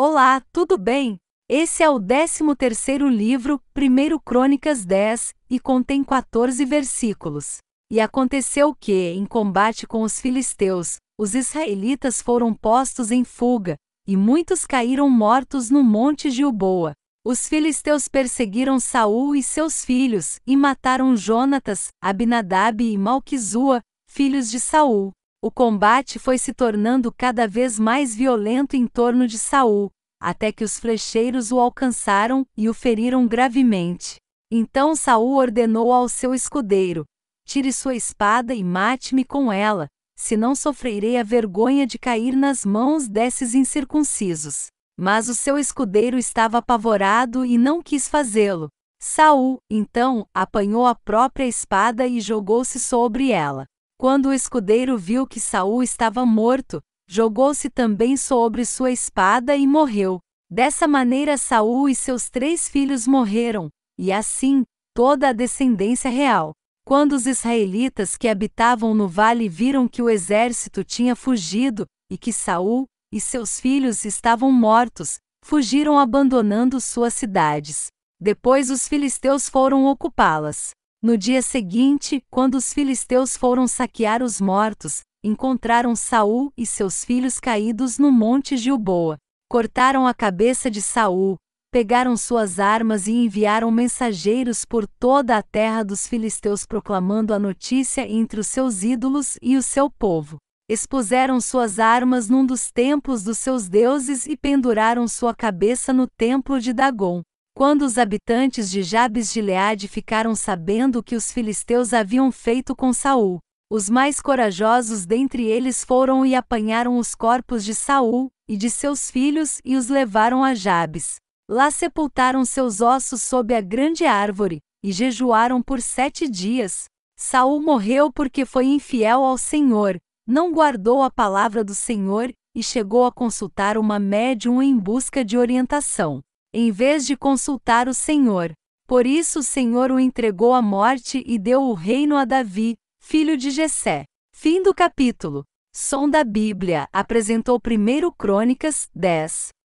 Olá, tudo bem? Esse é o 13º livro, 1 Crônicas 10, e contém 14 versículos. E aconteceu que, em combate com os filisteus, os israelitas foram postos em fuga, e muitos caíram mortos no monte Gilboa. Os filisteus perseguiram Saul e seus filhos, e mataram Jonatas, Abinadab e Malquizua, filhos de Saul. O combate foi se tornando cada vez mais violento em torno de Saul, até que os flecheiros o alcançaram e o feriram gravemente. Então Saul ordenou ao seu escudeiro: Tire sua espada e mate-me com ela, senão sofrerei a vergonha de cair nas mãos desses incircuncisos. Mas o seu escudeiro estava apavorado e não quis fazê-lo. Saul, então, apanhou a própria espada e jogou-se sobre ela. Quando o escudeiro viu que Saul estava morto, jogou-se também sobre sua espada e morreu. Dessa maneira Saul e seus três filhos morreram, e assim toda a descendência real. Quando os israelitas que habitavam no vale viram que o exército tinha fugido e que Saul e seus filhos estavam mortos, fugiram abandonando suas cidades. Depois os filisteus foram ocupá-las. No dia seguinte, quando os filisteus foram saquear os mortos, encontraram Saul e seus filhos caídos no monte Gilboa. Cortaram a cabeça de Saul, pegaram suas armas e enviaram mensageiros por toda a terra dos filisteus proclamando a notícia entre os seus ídolos e o seu povo. Expuseram suas armas num dos templos dos seus deuses e penduraram sua cabeça no templo de Dagon. Quando os habitantes de Jabes de Leade ficaram sabendo o que os filisteus haviam feito com Saul, os mais corajosos dentre eles foram e apanharam os corpos de Saul e de seus filhos e os levaram a Jabes. Lá sepultaram seus ossos sob a grande árvore e jejuaram por sete dias. Saul morreu porque foi infiel ao Senhor, não guardou a palavra do Senhor e chegou a consultar uma médium em busca de orientação em vez de consultar o Senhor. Por isso o Senhor o entregou à morte e deu o reino a Davi, filho de Jessé. Fim do capítulo. Som da Bíblia apresentou 1 Crônicas 10.